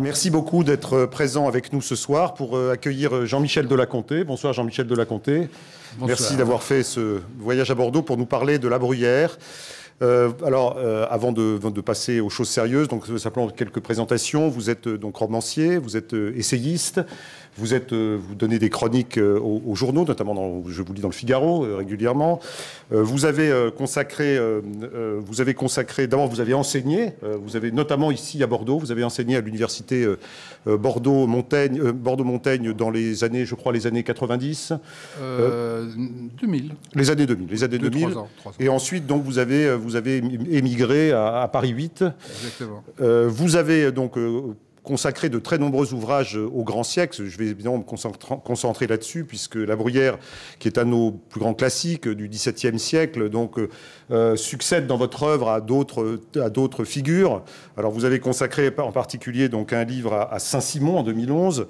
Merci beaucoup d'être euh, présent avec nous ce soir pour euh, accueillir euh, Jean-Michel Delaconté. Bonsoir Jean-Michel Delaconté. Merci d'avoir fait ce voyage à Bordeaux pour nous parler de la bruyère. alors, avant de, de, passer aux choses sérieuses, donc simplement quelques présentations. Vous êtes donc romancier, vous êtes essayiste, vous, êtes, euh, vous donnez des chroniques euh, aux, journaux, notamment, je vous lis dans le Figaro euh, régulièrement. vous avez consacré, vous avez consacré, d'abord vous avez enseigné, vous avez notamment ici à Bordeaux, vous avez enseigné à l'université Bordeaux-Montaigne, Bordeaux-Montaigne dans les années, je crois, les années 90. 2000. Les années 2000, les années 2000. Et ensuite, donc, vous avez, vous avez émigré à, à Paris 8. Exactement. vous avez donc consacré de très nombreux ouvrages euh, au grand siècle. Je vais évidemment me concentrer là-dessus, puisque La Bruyère, qui est un de nos plus grands classiques du XVIIe siècle, donc euh, euh, succède dans votre œuvre à d'autres, figures. Alors vous avez consacré en particulier donc un livre à, Saint-Simon en 2011,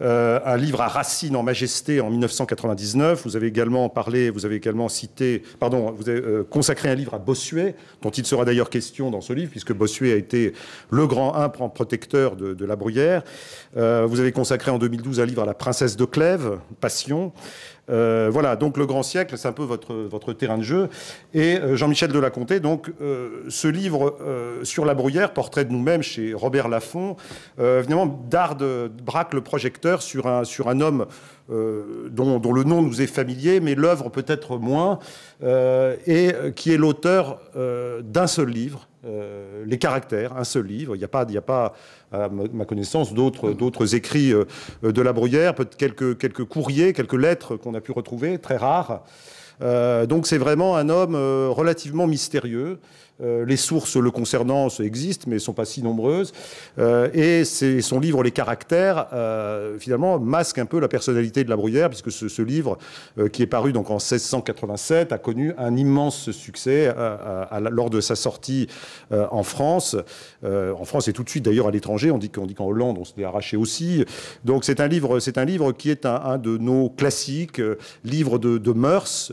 un livre à Racine en Majesté en 1999. Vous avez également parlé, vous avez également cité, pardon, vous avez consacré un livre à Bossuet, dont il sera d'ailleurs question dans ce livre, puisque Bossuet a été le grand impre protecteur de, de La Bruyère. Euh, vous avez consacré en 2012 un livre à la princesse de Clèves, Passion. Euh, voilà, donc le grand siècle, c'est un peu votre, votre terrain de jeu. Et euh, Jean-Michel de la Comté, donc ce livre sur la bruyère, portrait de nous-mêmes chez Robert Laffont, évidemment darde, braque le projecteur sur un, sur un homme euh, dont, le nom nous est familier, mais l'œuvre peut-être moins, euh, et qui est l'auteur euh, d'un seul livre, Les Caractères, un seul livre. Il n'y a pas, il a pas, à ma connaissance, d'autres, mm. d'autres écrits de la Bruyère, peut-être quelques, quelques courriers, quelques lettres qu'on a pu retrouver, très rares. donc c'est vraiment un homme relativement mystérieux euh, les sources le concernant existent, mais ne sont pas si nombreuses. Euh, et son livre Les Caractères, euh, finalement, masque un peu la personnalité de la Bruyère, puisque ce, livre, qui est paru donc en 1687, a connu un immense succès lors de sa sortie en France. en France et tout de suite d'ailleurs à l'étranger. On dit qu'en Hollande, on se arraché aussi. Donc c'est un livre, c'est un livre qui est un, de nos classiques, livre de, mœurs,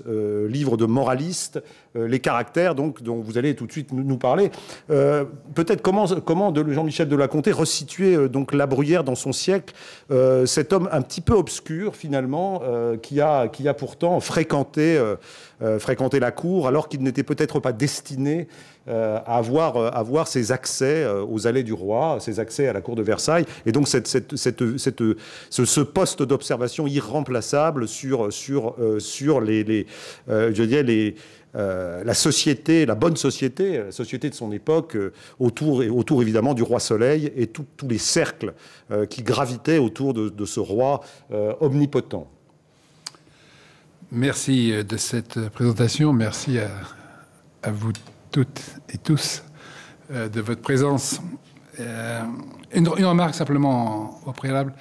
livre de moralistes, euh, les caractères donc, dont vous allez tout de suite nous, parler. Euh, peut-être comment, comment Jean-Michel de la Comté resituer euh, donc La Bruyère dans son siècle, cet homme un petit peu obscur finalement, qui, a, qui a pourtant fréquenté, fréquenté la cour alors qu'il n'était peut-être pas destiné à avoir, avoir ses accès aux allées du roi, ses accès à la cour de Versailles, et donc cette, cette, ce, poste d'observation irremplaçable sur, sur, sur les, les, euh, la société, la bonne société, euh, la société de son époque, euh, autour autour, autour évidemment du roi Soleil et tous les cercles qui gravitaient autour de, ce roi omnipotent. Merci de cette présentation. Merci à, vous toutes et tous de votre présence. Une, remarque simplement au préalable.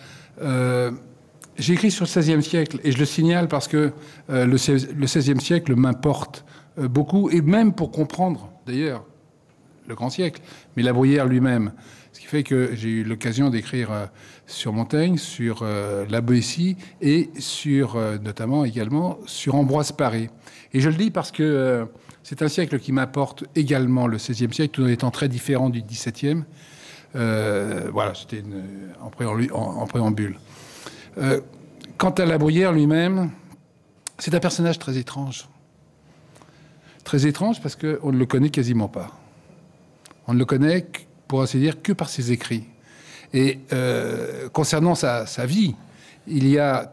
J'écris sur le XVIe siècle et je le signale parce que le, le XVIe siècle m'importe euh, beaucoup, et même pour comprendre, d'ailleurs, le grand siècle, mais la bruyère lui-même. Ce qui fait que j'ai eu l'occasion d'écrire euh, sur Montaigne, sur euh, la Boétie et sur, notamment également, sur Ambroise Paré. Et je le dis parce que c'est un siècle qui m'apporte également le XVIe siècle, tout en étant très différent du XVIIe. voilà, c'était en, préambule. préambule. quant à la bruyère lui-même, c'est un personnage très étrange très étrange parce qu'on ne le connaît quasiment pas. On ne le connaît, pour ainsi dire, que par ses écrits. Et euh, concernant sa, vie, il y a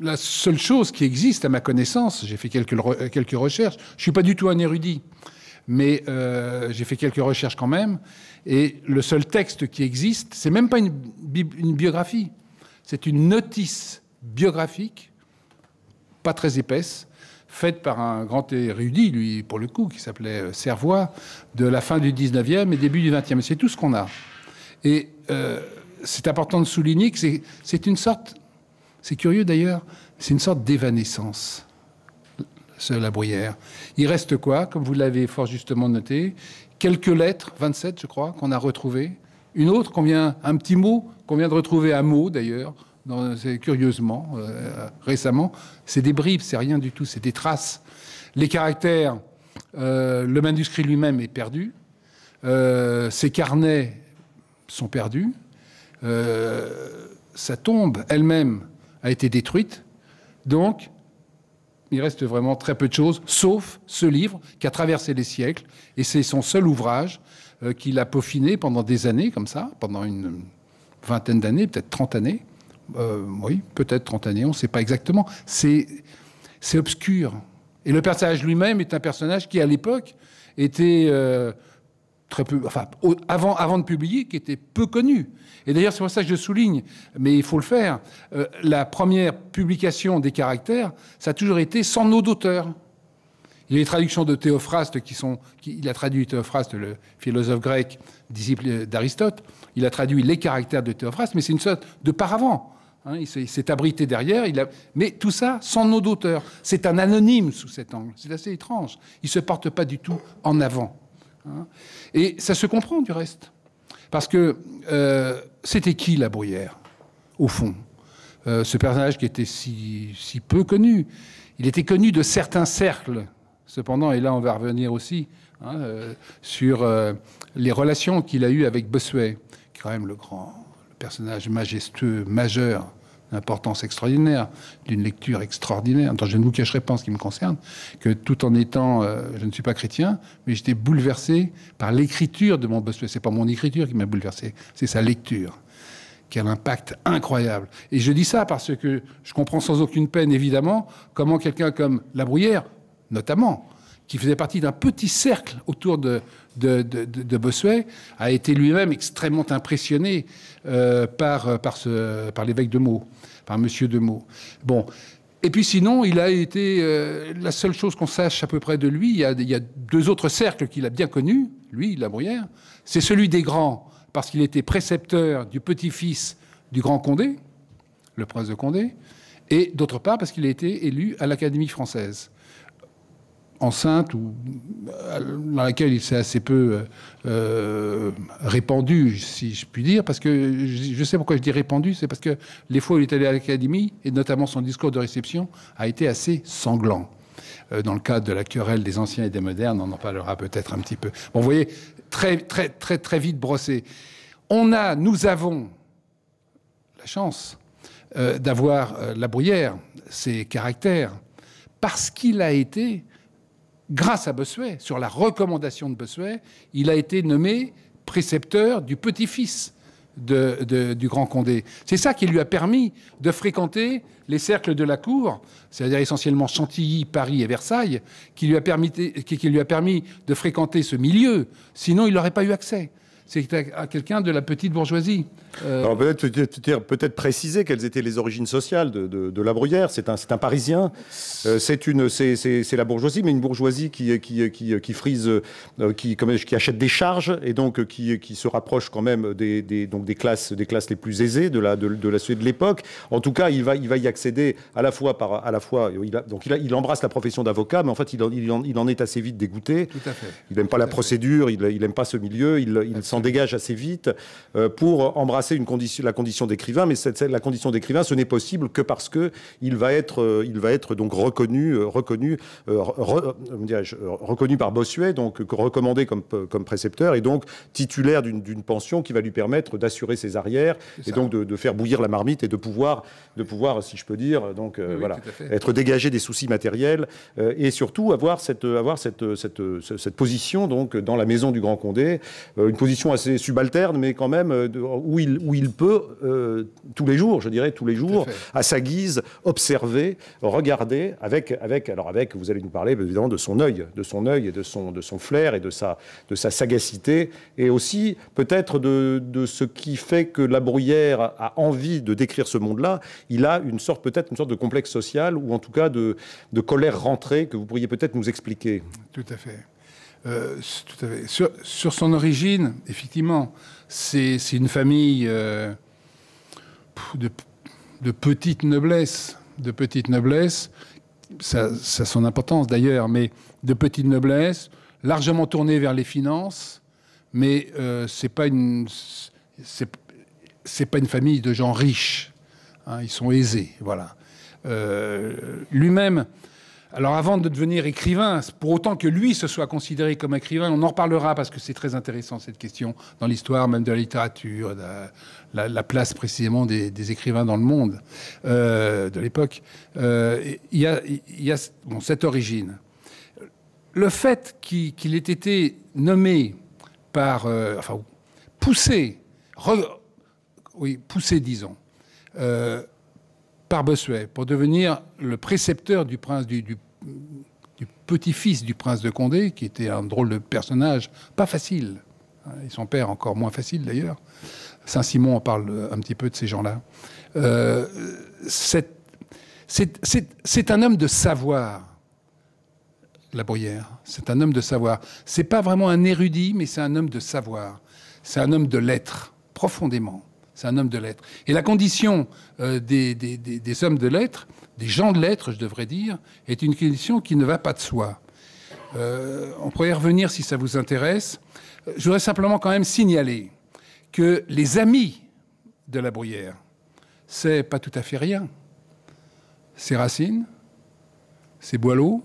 la seule chose qui existe à ma connaissance, j'ai fait quelques, quelques recherches, je ne suis pas du tout un érudit, mais euh, j'ai fait quelques recherches quand même, et le seul texte qui existe, c'est même pas une biographie, c'est une notice biographique, pas très épaisse, faite par un grand érudit, lui, pour le coup, qui s'appelait euh, Servois, de la fin du 19e et début du 20e. C'est tout ce qu'on a. Et euh, c'est important de souligner que c'est une sorte, c'est curieux d'ailleurs, c'est une sorte d'évanescence, ce La Bruyère. Il reste quoi, comme vous l'avez fort justement noté Quelques lettres, 27 je crois, qu'on a retrouvées. Une autre un petit mot, qu'on vient de retrouver à mot d'ailleurs, curieusement, euh, récemment. C'est des bribes, c'est rien du tout, c'est des traces. Les caractères, euh, le manuscrit lui-même est perdu, euh, ses carnets sont perdus, sa tombe elle-même a été détruite. Donc, il reste vraiment très peu de choses, sauf ce livre qui a traversé les siècles, et c'est son seul ouvrage qu'il a peaufiné pendant des années, comme ça, pendant une vingtaine d'années, peut-être trente années. Euh, oui, peut-être 30 années, on ne sait pas exactement. C'est, obscur. Et le personnage lui-même est un personnage qui, à l'époque, était euh, très peu, enfin, avant, de publier, qui était peu connu. Et d'ailleurs, c'est pour ça que je souligne, mais il faut le faire, euh, la première publication des caractères, ça a toujours été sans nom d'auteur. Il y a les traductions de Théophraste qui sont. il a traduit Théophraste, le philosophe grec, disciple d'Aristote. Il a traduit les caractères de Théophraste, mais c'est une sorte de paravent. Hein, il s'est abrité derrière, mais tout ça sans nom d'auteur. C'est un anonyme sous cet angle. C'est assez étrange. Il ne se porte pas du tout en avant. Hein. Et ça se comprend du reste. Parce que euh, c'était qui la bruyère, au fond euh, Ce personnage qui était si, peu connu. Il était connu de certains cercles, cependant, et là on va revenir aussi hein, euh, sur les relations qu'il a eues avec Bossuet, qui quand même le grand personnage majestueux, majeur, d'importance extraordinaire, d'une lecture extraordinaire, je ne vous cacherai pas en ce qui me concerne, que tout en étant, euh, je ne suis pas chrétien, mais j'étais bouleversé par l'écriture de mon Bossuet. C'est pas mon écriture qui m'a bouleversé, c'est sa lecture. Quel impact incroyable. Et je dis ça parce que je comprends sans aucune peine, évidemment, comment quelqu'un comme La Bruyère, notamment, qui faisait partie d'un petit cercle autour de, Bossuet, a été lui-même extrêmement impressionné euh, euh, par, l'évêque de Meaux, par monsieur de Meaux. Bon. Et puis sinon, il a été euh, la seule chose qu'on sache à peu près de lui. Il y a, il y a deux autres cercles qu'il a bien connus, lui, la bruyère. C'est celui des grands, parce qu'il était précepteur du petit-fils du grand Condé, le prince de Condé, et d'autre part parce qu'il a été élu à l'Académie française enceinte ou euh, dans laquelle il s'est assez peu euh, euh, répandu, si je puis dire, parce que je sais pourquoi je dis répandu, c'est parce que les fois où il est allé à l'académie, et notamment son discours de réception, a été assez sanglant. dans le cadre de la querelle des anciens et des modernes, on en parlera peut-être un petit peu. vous voyez, très, très, très, très vite brossé. On a, nous avons la chance d'avoir la bruyère, ses caractères, parce qu'il a été grâce à Bossuet, sur la recommandation de Bossuet, il a été nommé précepteur du petit-fils du Grand Condé. C'est ça qui lui a permis de fréquenter les cercles de la cour, c'est-à-dire essentiellement Chantilly, Paris et Versailles, qui lui, a qui lui a permis de fréquenter ce milieu. Sinon, il n'aurait pas eu accès c'est à quelqu'un de la petite bourgeoisie. Euh, peut-être préciser quelles étaient les origines sociales de, la Bruyère. C'est un, Parisien, euh, c'est la bourgeoisie, mais une bourgeoisie qui, qui, frise, euh, qui, qui achète des charges et donc qui, qui se rapproche quand même des, donc des, classes, des classes les plus aisées de la, de, de de l'époque. En tout cas, il va, il va y accéder à la fois par... À la fois, il donc il, embrasse la profession d'avocat, mais en fait, il en, est assez vite dégoûté. Il n'aime pas la procédure, il n'aime pas ce milieu, dégage assez vite euh, pour embrasser une condition, la condition d'écrivain. Mais cette, la condition d'écrivain, ce n'est possible que parce que il va être, euh, il va être donc reconnu, euh, reconnu, reconnu par Bossuet, donc recommandé comme, comme précepteur et donc titulaire d'une pension qui va lui permettre d'assurer ses arrières et donc de, faire bouillir la marmite et de pouvoir, de pouvoir, si je peux dire, donc voilà, être dégagé des soucis matériels et surtout avoir cette, avoir cette, cette, cette position donc dans la maison du Grand Condé, une position assez subalterne, mais quand même euh, où il, où il peut, euh, tous les jours, je dirais, tous les jours, à, sa guise, observer, regarder, avec, avec, alors avec, vous allez nous parler évidemment de son œil, de son œil et de son, de son flair et de sa, de sa sagacité, et aussi peut-être de, de ce qui fait que la bruyère a envie de décrire ce monde-là. Il a une sorte, peut-être une sorte de complexe social ou en tout cas de, de colère rentrée que vous pourriez peut-être nous expliquer. Tout à fait. Euh, sur, son origine, effectivement, c'est une famille euh, de, petite noblesse, de petite noblesse. Ça, a son importance d'ailleurs, mais de petite noblesse, largement tournée vers les finances, mais euh, ce n'est pas une c'est pas une famille de gens riches. Hein. ils sont aisés, voilà. Lui-même alors avant de devenir écrivain, pour autant que lui se soit considéré comme écrivain, on en reparlera parce que c'est très intéressant cette question dans l'histoire même de la littérature, la, place précisément des, écrivains dans le monde euh, de l'époque. Euh, il y a, cette origine. Le fait qu'il ait été nommé par, euh, enfin poussé, oui poussé disons, par pour devenir le précepteur du prince du, petit-fils du prince de Condé, qui était un drôle de personnage, pas facile, et son père encore moins facile d'ailleurs. Saint-Simon en parle un petit peu de ces gens-là. Euh, c'est un homme de savoir, la Bruyère. C'est un homme de savoir. C'est pas vraiment un érudit, mais c'est un homme de savoir. C'est un homme de l'être, profondément. C'est un homme de lettres. Et la condition euh, des, hommes de lettres, des gens de lettres, je devrais dire, est une condition qui ne va pas de soi. Euh, on pourrait y revenir si ça vous intéresse. Euh, je voudrais simplement quand même signaler que les amis de la Bruyère, c'est pas tout à fait rien. C'est Racine, c'est Boileau,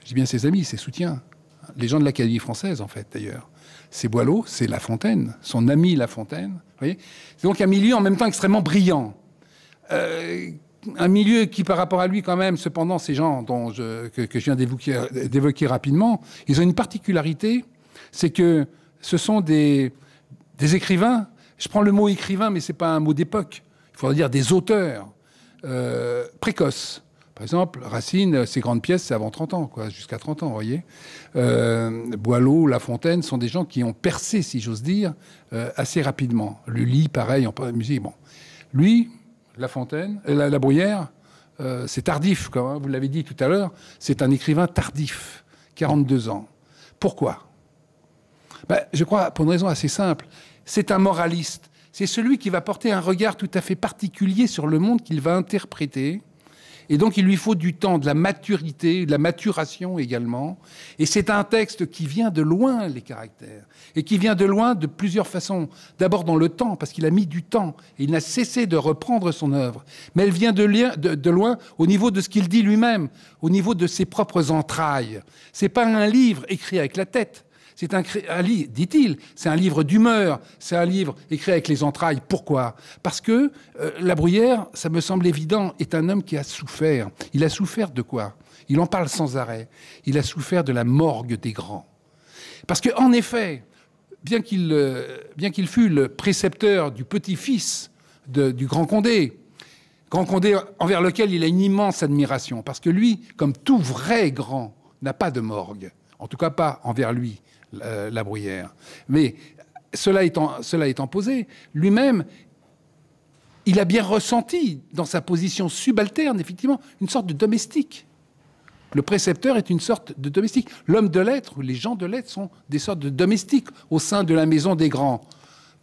je dis bien ses amis, ses soutiens, les gens de l'Académie française en fait d'ailleurs c'est Boileau, c'est La Fontaine, son ami La Fontaine. c'est donc un milieu en même temps extrêmement brillant. Euh, un milieu qui, par rapport à lui, quand même, cependant, ces gens dont que, je viens d'évoquer, rapidement, ils ont une particularité, c'est que ce sont des, des écrivains. Je prends le mot écrivain, mais ce n'est pas un mot d'époque. Il faudrait dire des auteurs euh, précoces, par exemple, Racine, ses grandes pièces, c'est avant 30 ans, quoi, jusqu'à 30 ans, vous voyez. Euh, Boileau, La Fontaine sont des gens qui ont percé, si j'ose dire, euh, assez rapidement. Lully, pareil, en musique. Bon. Lui, La Fontaine, euh, La, Bruyère, c'est tardif, comme vous l'avez dit tout à l'heure, c'est un écrivain tardif, 42 ans. Pourquoi ben, Je crois pour une raison assez simple. C'est un moraliste. C'est celui qui va porter un regard tout à fait particulier sur le monde qu'il va interpréter et donc il lui faut du temps, de la maturité, de la maturation également. Et c'est un texte qui vient de loin, les caractères, et qui vient de loin de plusieurs façons. D'abord dans le temps, parce qu'il a mis du temps, et il n'a cessé de reprendre son œuvre. Mais elle vient de, loin au niveau de ce qu'il dit lui-même, au niveau de ses propres entrailles. Ce n'est pas un livre écrit avec la tête. C'est un, livre, dit-il, c'est un livre d'humeur, c'est un livre écrit avec les entrailles. Pourquoi Parce que euh, La Bruyère, ça me semble évident, est un homme qui a souffert. Il a souffert de quoi Il en parle sans arrêt. Il a souffert de la morgue des grands. Parce que, en effet, bien qu'il euh, fût le précepteur du petit-fils du Grand Condé, Grand Condé envers lequel il a une immense admiration, parce que lui, comme tout vrai grand, n'a pas de morgue, en tout cas pas envers lui, la bruyère. Mais cela étant, cela étant posé, lui-même, il a bien ressenti, dans sa position subalterne, effectivement, une sorte de domestique. Le précepteur est une sorte de domestique. L'homme de lettres, les gens de lettres sont des sortes de domestiques au sein de la maison des grands.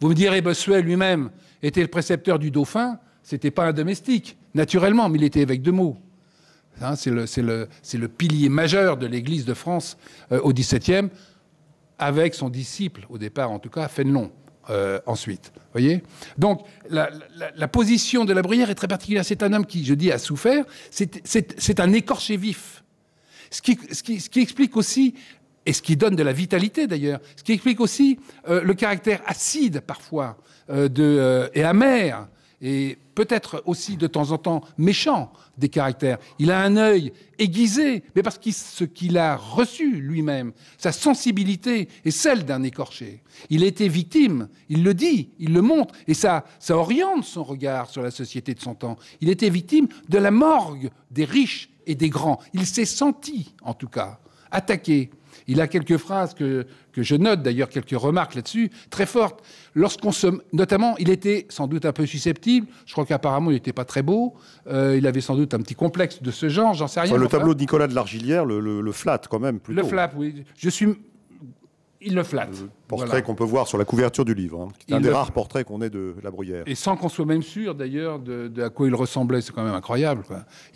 Vous me direz, Bossuet lui-même était le précepteur du dauphin, c'était pas un domestique, naturellement, mais il était évêque de mots. Hein, c'est, le, pilier majeur de l'Église de France euh, au XVIIe, avec son disciple, au départ en tout cas, Fénelon. Euh, ensuite. voyez Donc, la, position de la bruyère est très particulière. C'est un homme qui, je dis, a souffert. C'est un écorché vif. Ce qui, explique aussi, et ce qui donne de la vitalité d'ailleurs, ce qui explique aussi euh, le caractère acide parfois euh, et amer et peut-être aussi de temps en temps méchant des caractères. Il a un œil aiguisé, mais parce que ce qu'il a reçu lui-même, sa sensibilité est celle d'un écorché. Il a été victime, il le dit, il le montre, et ça, ça oriente son regard sur la société de son temps. Il était victime de la morgue des riches et des grands. Il s'est senti, en tout cas, attaqué il a quelques phrases que, je note, d'ailleurs quelques remarques là-dessus, très fortes. Lorsqu'on se, notamment, il était sans doute un peu susceptible. Je crois qu'apparemment, il n'était pas très beau. Euh, il avait sans doute un petit complexe de ce genre, j'en sais rien. le tableau de Nicolas de l'Argilière le, le, flatte quand même plutôt. Le flatte, oui. Je suis il le flatte. portrait qu'on peut voir sur la couverture du livre, hein, qui est un des rares portraits qu'on ait de la Bruyère. Et sans qu'on soit même sûr d'ailleurs de, à quoi il ressemblait, c'est quand même incroyable.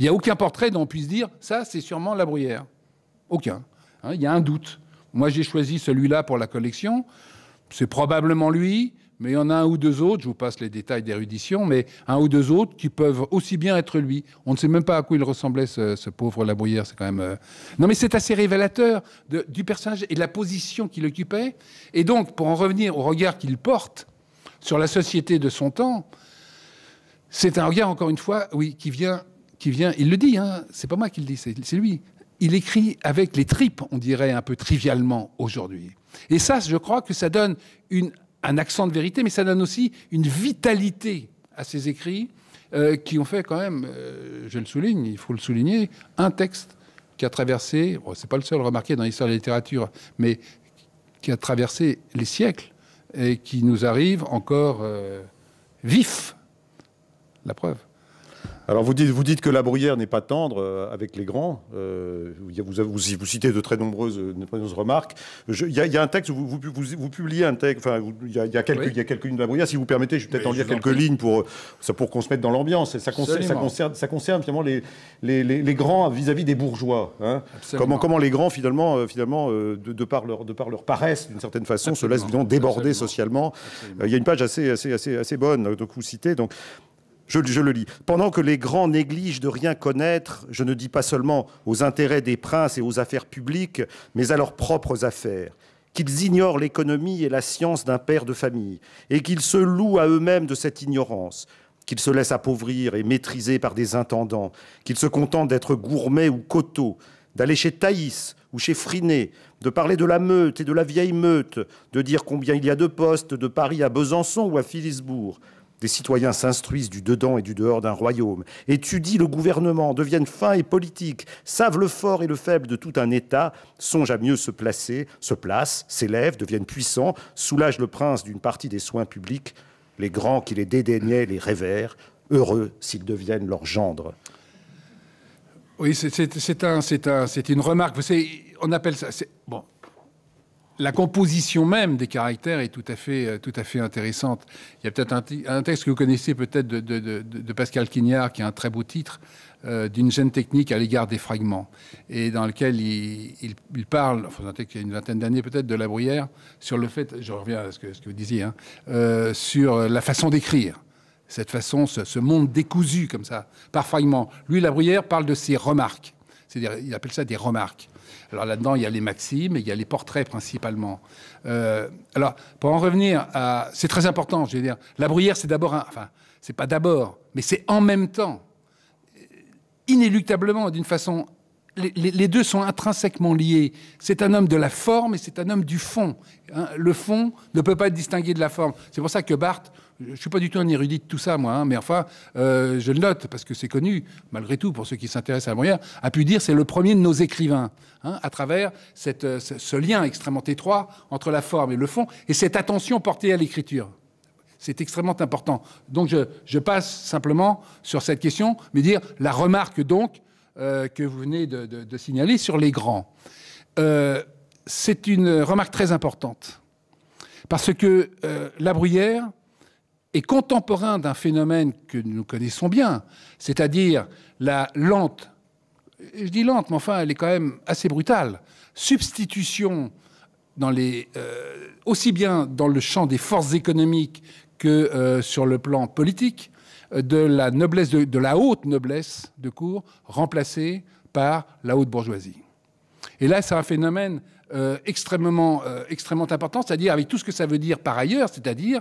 Il n'y a aucun portrait dont on puisse dire ça, c'est sûrement la Bruyère. Aucun. Hein, il y a un doute. Moi, j'ai choisi celui-là pour la collection. C'est probablement lui, mais il y en a un ou deux autres, je vous passe les détails d'érudition, mais un ou deux autres qui peuvent aussi bien être lui. On ne sait même pas à quoi il ressemblait, ce, pauvre Labrouillère, c'est quand même... Euh, non, mais c'est assez révélateur du personnage et de la position qu'il occupait. Et donc, pour en revenir au regard qu'il porte sur la société de son temps, c'est un regard, encore une fois, oui, qui vient... Qui vient il le dit, hein, c'est pas moi qui le dis, c'est lui il écrit avec les tripes, on dirait un peu trivialement aujourd'hui. Et ça, je crois que ça donne un accent de vérité, mais ça donne aussi une vitalité à ses écrits euh, qui ont fait quand même, euh, je le souligne, il faut le souligner, un texte qui a traversé, ce c'est pas le seul remarqué dans l'histoire de la littérature, mais qui a traversé les siècles et qui nous arrive encore euh, vif. La preuve. Alors vous dites, vous dites que la bruyère n'est pas tendre euh, avec les grands. Euh, vous, vous, vous, citez de très nombreuses, euh, remarques. Il y, a un texte, vous, vous, publiez un texte, enfin il y, a quelques lignes de la bruyère. Si vous permettez, je vais peut-être en lire quelques lignes pour, pour qu'on se mette dans l'ambiance. Ça concerne, ça, concerne, ça concerne finalement les, les, grands vis-à-vis des bourgeois. Hein. Comment, comment les grands finalement, finalement de, par leur, de par leur paresse d'une certaine façon, se laissent déborder socialement. Il y a une page assez, assez, assez, bonne que vous citez. Donc, je, le lis. Pendant que les grands négligent de rien connaître, je ne dis pas seulement aux intérêts des princes et aux affaires publiques, mais à leurs propres affaires, qu'ils ignorent l'économie et la science d'un père de famille, et qu'ils se louent à eux-mêmes de cette ignorance, qu'ils se laissent appauvrir et maîtriser par des intendants, qu'ils se contentent d'être gourmets ou coteaux, d'aller chez Thaïs ou chez Frinet, de parler de la meute et de la vieille meute, de dire combien il y a de postes de Paris à Besançon ou à Philisbourg, des citoyens s'instruisent du dedans et du dehors d'un royaume, étudient le gouvernement, deviennent fins et politiques, savent le fort et le faible de tout un État, songent à mieux se placer, se placent, s'élèvent, deviennent puissants, soulagent le prince d'une partie des soins publics. Les grands qui les dédaignaient les révèrent, heureux s'ils deviennent leur gendre. » Oui, c'est une remarque. on appelle ça. Bon, la composition même des caractères est tout à fait, euh, tout à fait intéressante. Il y a peut-être un, texte que vous connaissez peut-être de, Pascal Quignard, qui a un très beau titre, euh, d'une gêne technique à l'égard des fragments, et dans lequel il, parle, il y a une vingtaine d'années peut-être, de la bruyère, sur le fait, je reviens à ce que, vous disiez, hein, euh, sur la façon d'écrire. Cette façon, ce, monde décousu comme ça, par fragments. Lui, la bruyère parle de ses remarques c'est-à-dire, il appelle ça des remarques. Alors là-dedans, il y a les maximes et il y a les portraits principalement. Euh, alors, pour en revenir à. C'est très important, je veux dire. La bruyère, c'est d'abord un. Enfin, c'est pas d'abord, mais c'est en même temps, inéluctablement, d'une façon les, deux sont intrinsèquement liés. C'est un homme de la forme et c'est un homme du fond. Hein, le fond ne peut pas être distingué de la forme. C'est pour ça que Barthes, je ne suis pas du tout un érudit tout ça, moi, hein, mais enfin, euh, je le note parce que c'est connu, malgré tout, pour ceux qui s'intéressent à la moyen, a pu dire c'est le premier de nos écrivains, hein, à travers euh, ce, lien extrêmement étroit entre la forme et le fond et cette attention portée à l'écriture. C'est extrêmement important. Donc je passe simplement sur cette question, mais dire la remarque donc euh, que vous venez de, signaler sur les grands. Euh, c'est une remarque très importante, parce que euh, la bruyère est contemporain d'un phénomène que nous connaissons bien, c'est-à-dire la lente, je dis lente, mais enfin elle est quand même assez brutale, substitution aussi bien dans le champ des forces économiques que sur le plan politique, de la noblesse, de, la haute noblesse de cour, remplacée par la haute bourgeoisie. Et là, c'est un phénomène euh, extrêmement, euh, extrêmement important, c'est-à-dire avec tout ce que ça veut dire par ailleurs, c'est-à-dire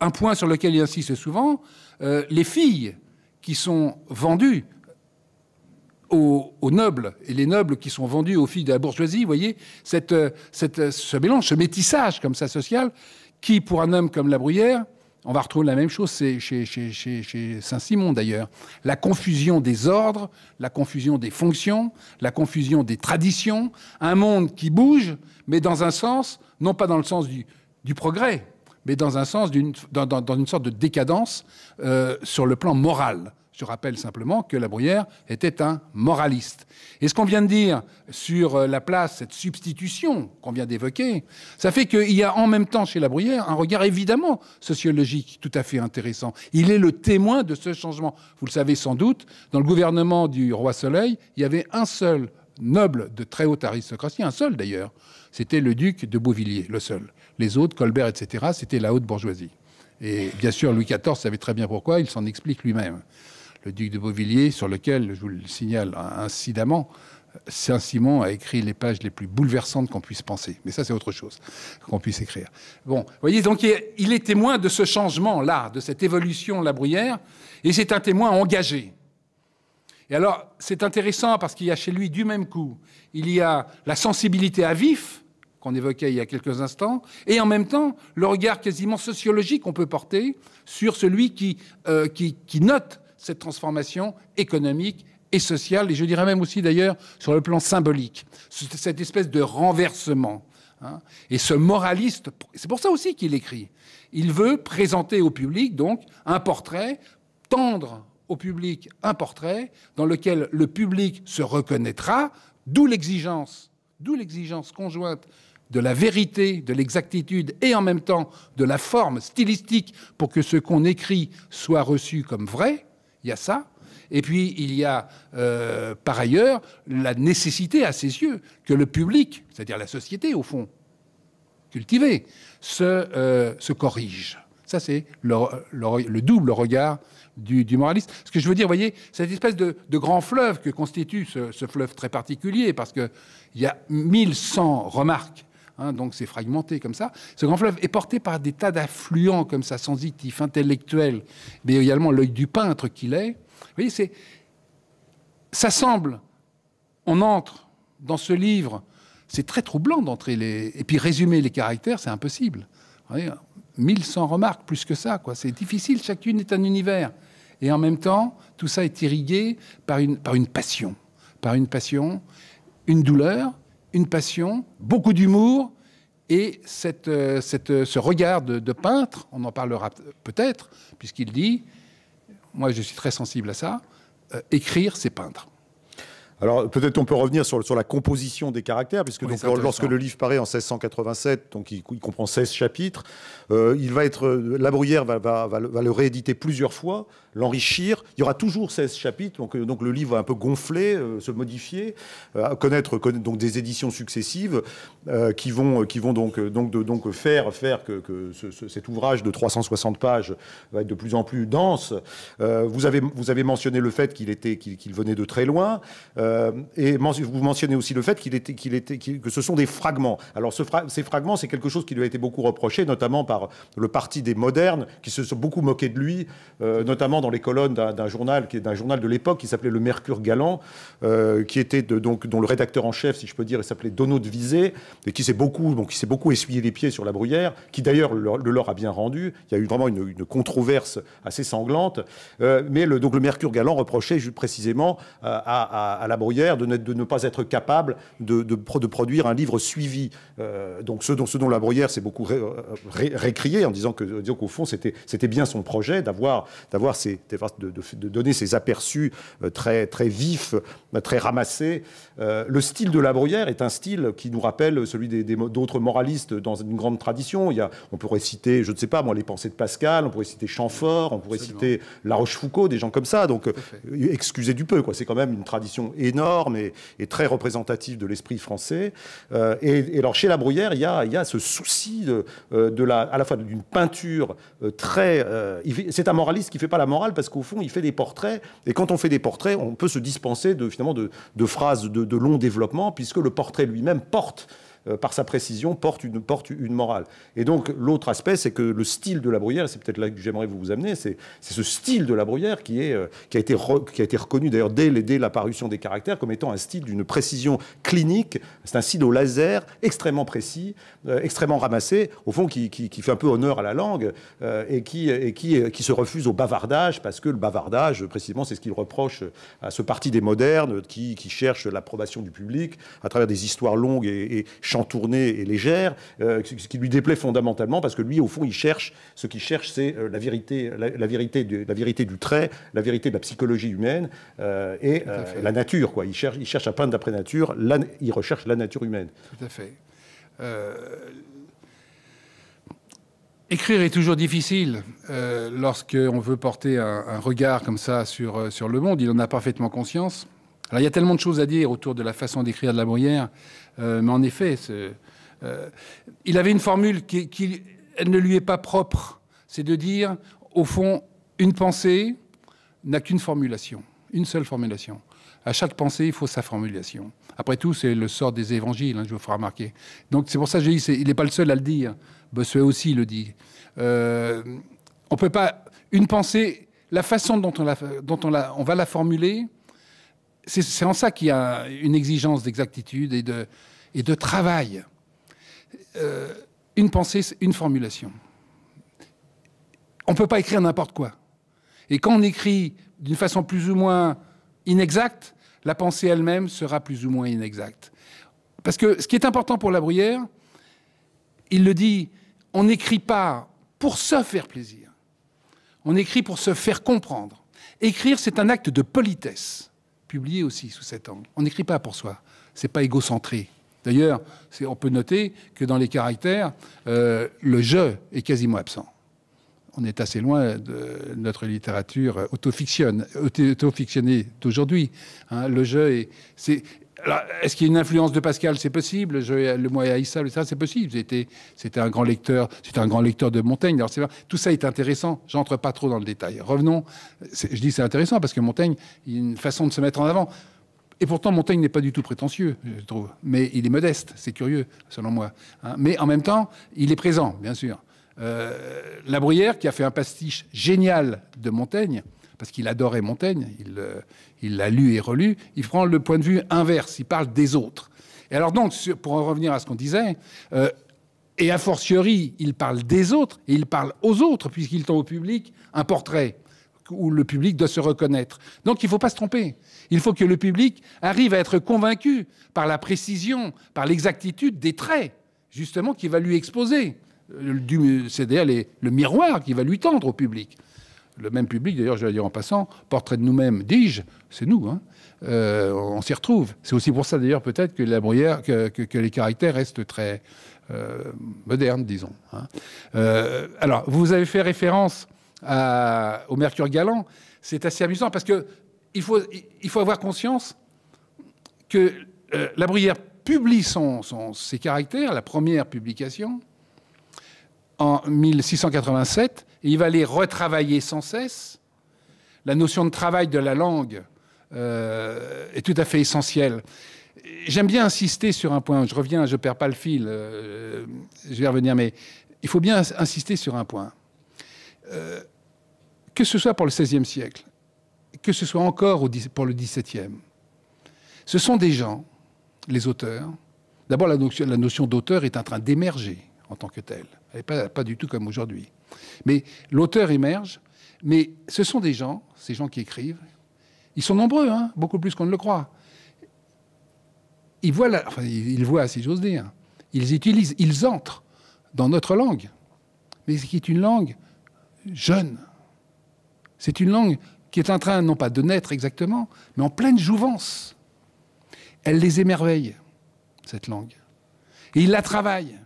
un point sur lequel il insiste souvent, euh, les filles qui sont vendues aux, nobles et les nobles qui sont vendus aux filles de la bourgeoisie, vous voyez, cette, ce mélange, ce métissage comme ça social, qui pour un homme comme La Bruyère on va retrouver la même chose chez, chez, Saint-Simon d'ailleurs. La confusion des ordres, la confusion des fonctions, la confusion des traditions, un monde qui bouge, mais dans un sens, non pas dans le sens du, progrès, mais dans un sens, d'une, dans, une sorte de décadence euh, sur le plan moral. Je rappelle simplement que La Bruyère était un moraliste. Et ce qu'on vient de dire sur euh, la place, cette substitution qu'on vient d'évoquer, ça fait qu'il y a en même temps chez La Bruyère un regard évidemment sociologique tout à fait intéressant. Il est le témoin de ce changement. Vous le savez sans doute, dans le gouvernement du roi Soleil, il y avait un seul noble de très haute aristocratie, un seul d'ailleurs, c'était le duc de Beauvilliers, le seul. Les autres, Colbert, etc., c'était la haute bourgeoisie. Et bien sûr, Louis XIV savait très bien pourquoi, il s'en explique lui-même le duc de Beauvilliers, sur lequel, je vous le signale incidemment, Saint-Simon a écrit les pages les plus bouleversantes qu'on puisse penser. Mais ça, c'est autre chose qu'on puisse écrire. Bon, vous voyez, donc il est témoin de ce changement-là, de cette évolution la bruyère, et c'est un témoin engagé. Et alors, c'est intéressant parce qu'il y a chez lui, du même coup, il y a la sensibilité à vif, qu'on évoquait il y a quelques instants, et en même temps, le regard quasiment sociologique qu'on peut porter sur celui qui euh, note cette transformation économique et sociale, et je dirais même aussi d'ailleurs sur le plan symbolique, cette espèce de renversement. Hein. Et ce moraliste, c'est pour ça aussi qu'il écrit. Il veut présenter au public donc un portrait, tendre au public un portrait dans lequel le public se reconnaîtra, d'où l'exigence, d'où l'exigence conjointe de la vérité, de l'exactitude et en même temps de la forme stylistique pour que ce qu'on écrit soit reçu comme vrai, il y a ça. Et puis, il y a euh, par ailleurs la nécessité à ses yeux que le public, c'est-à-dire la société au fond, cultivée, se, euh, corrige. Ça, c'est le, double regard du, moraliste. Ce que je veux dire, vous voyez, cette espèce de, grand fleuve que constitue ce, ce fleuve très particulier, parce qu'il y a 1100 remarques Hein, donc c'est fragmenté comme ça. Ce grand fleuve est porté par des tas d'affluents comme ça, sensitifs, intellectuels, mais également l'œil du peintre qu'il est. Vous voyez, c'est ça semble, on entre dans ce livre, c'est très troublant d'entrer les... Et puis résumer les caractères, c'est impossible. 1100 remarques, plus que ça, quoi. C'est difficile, chacune est un univers. Et en même temps, tout ça est irrigué par une passion, par une passion, une douleur, une passion, beaucoup d'humour et cette, euh, euh, ce regard de, peintre, on en parlera peut-être, puisqu'il dit, moi je suis très sensible à ça, euh, écrire c'est peindre. Alors peut-être on peut revenir sur, la composition des caractères, puisque lorsque le livre paraît en 1687, donc il, comprend 16 chapitres, euh, il va être, euh, La Bruyère va, le rééditer plusieurs fois, l'enrichir. Il y aura toujours 16 chapitres, euh, donc, le livre va un peu gonfler, se modifier, connaître, donc des éditions successives qui vont, qui vont donc, donc, faire, faire que, cet ouvrage de 360 pages va être de plus en plus dense. vous, avez, vous avez mentionné le fait qu'il était, venait de très loin. Euh, et vous mentionnez aussi le fait qu'il était, qu'il était, que ce sont des fragments. Alors ces fragments, c'est quelque chose qui lui a été beaucoup reproché, notamment par le parti des modernes, qui se sont beaucoup moqués de lui, euh, notamment dans les colonnes d'un journal, qui est d'un journal de l'époque qui s'appelait le Mercure Galant, euh, qui était de, donc dont le rédacteur en chef, si je peux dire, s'appelait de Visé, et qui s'est beaucoup, bon, qui s'est beaucoup essuyé les pieds sur la bruyère, qui d'ailleurs le, leur a bien rendu. Il y a eu vraiment une, controverse assez sanglante, mais le, donc le Mercure Galant reprochait précisément à, à la de ne, pas être capable de, produire un livre suivi. Euh, donc ce dont, ce la Bruyère s'est beaucoup récrié en disant que qu'au fond c'était bien son projet d'avoir d'avoir ces de, donner ses aperçus euh, très très vifs, très ramassés. Euh, le style de la Bruyère est un style qui nous rappelle celui d'autres moralistes dans une grande tradition. Il y on pourrait citer, je ne sais pas moi, les pensées de Pascal, on pourrait citer Chamfort, on pourrait citer La Rochefoucauld, des gens comme ça. Donc excusez du peu, quoi. C'est quand même une tradition énorme et, très représentatif de l'esprit français. Euh, et, alors chez La Bruyère, il y a, ce souci euh, de, la, à la fois d'une peinture euh, très... c'est un moraliste qui ne fait pas la morale parce qu'au fond, il fait des portraits. Et quand on fait des portraits, on peut se dispenser de, finalement de, phrases de, de long développement puisque le portrait lui-même porte euh, par sa précision, porte une, porte une morale. Et donc, l'autre aspect, c'est que le style de la bruyère, c'est peut-être là que j'aimerais vous, vous amener, c'est ce style de la bruyère qui, est, euh, qui, a, été qui a été reconnu d'ailleurs dès, dès l'apparition des caractères comme étant un style d'une précision clinique. C'est un style au laser extrêmement précis, euh, extrêmement ramassé, au fond, qui, qui, qui, fait un peu honneur à la langue et, qui, et qui, qui se refuse au bavardage, parce que le bavardage, précisément, c'est ce qu'il reproche à ce parti des modernes qui, qui cherche l'approbation du public à travers des histoires longues et, et tournée et légère, euh, ce qui lui déplaît fondamentalement, parce que lui, au fond, il cherche, ce qu'il cherche, c'est euh, la vérité, la, vérité du, la vérité du trait, la vérité de la psychologie humaine euh, et la nature. Quoi. Il, cherche, il cherche à peindre d'après nature, il recherche la nature humaine. Tout à fait. Écrire est toujours difficile lorsqu'on veut porter un, regard comme ça sur, sur le monde. Il en a parfaitement conscience. Alors, il y a tellement de choses à dire autour de la façon d'écrire de la bruyère. Euh, mais en effet, euh, il avait une formule qui, ne lui est pas propre. C'est de dire, au fond, une pensée n'a qu'une formulation, une seule formulation. À chaque pensée, il faut sa formulation. Après tout, c'est le sort des évangiles, hein, je vous ferai remarquer. Donc c'est pour ça que j'ai dit, il n'est pas le seul à le dire. Bossuet aussi le dit. Euh, on peut pas... Une pensée, la façon dont on, la, dont on, la, on va la formuler, c'est en ça qu'il y a une exigence d'exactitude et de, travail. Euh, une pensée, une formulation. On ne peut pas écrire n'importe quoi. Et quand on écrit d'une façon plus ou moins inexacte, la pensée elle-même sera plus ou moins inexacte. Parce que ce qui est important pour la bruyère, il le dit, on n'écrit pas pour se faire plaisir. On écrit pour se faire comprendre. Écrire, c'est un acte de politesse publié aussi sous cet angle. On n'écrit pas pour soi. C'est pas égocentré. D'ailleurs, on peut noter que dans les caractères, euh, le jeu est quasiment absent. On est assez loin de notre littérature autofictionnée auto d'aujourd'hui. Hein. le je est est-ce qu'il y a une influence de Pascal C'est possible. Je, le moyen Issa, ça, c'est possible. C'était un grand lecteur, c'était un grand lecteur de Montaigne. Alors tout ça est intéressant. J'entre pas trop dans le détail. Revenons. Je dis c'est intéressant parce que Montaigne, a une façon de se mettre en avant. Et pourtant, Montaigne n'est pas du tout prétentieux, je trouve. Mais il est modeste, c'est curieux, selon moi. Hein. Mais en même temps, il est présent, bien sûr. Euh, la Bruyère, qui a fait un pastiche génial de Montaigne, parce qu'il adorait Montaigne, euh, il, l'a lu et relu, il prend le point de vue inverse, il parle des autres. Et alors donc, pour en revenir à ce qu'on disait, euh, et a fortiori, il parle des autres, et il parle aux autres, puisqu'il tend au public un portrait où le public doit se reconnaître. Donc il ne faut pas se tromper. Il faut que le public arrive à être convaincu par la précision, par l'exactitude des traits, justement, qui va lui exposer. Euh, cest CDL le miroir qui va lui tendre au public le même public, d'ailleurs, je vais dire en passant, portrait de nous-mêmes, dis-je, c'est nous, hein. euh, on s'y retrouve. C'est aussi pour ça, d'ailleurs, peut-être que la bruyère, que, les caractères restent très euh, modernes, disons. Hein. Euh, alors, vous avez fait référence au Mercure Galant. C'est assez amusant parce que il faut, il faut avoir conscience que la bruyère publie son, ses caractères, la première publication, en 1687, il va les retravailler sans cesse. La notion de travail de la langue euh, est tout à fait essentielle. J'aime bien insister sur un point. Je reviens, je ne perds pas le fil. Euh, je vais revenir, mais il faut bien insister sur un point. Euh, que ce soit pour le XVIe siècle, que ce soit encore pour le XVIIe, ce sont des gens, les auteurs. D'abord, la notion, notion d'auteur est en train d'émerger en tant que telle. Elle n'est pas, pas du tout comme aujourd'hui. Mais l'auteur émerge, mais ce sont des gens, ces gens qui écrivent, ils sont nombreux, hein, beaucoup plus qu'on ne le croit. Ils voient, ils voient, si j'ose dire, ils utilisent, ils entrent dans notre langue, mais qui est une langue jeune. C'est une langue qui est en train, non pas de naître exactement, mais en pleine jouvence. Elle les émerveille, cette langue. Et ils la travaillent.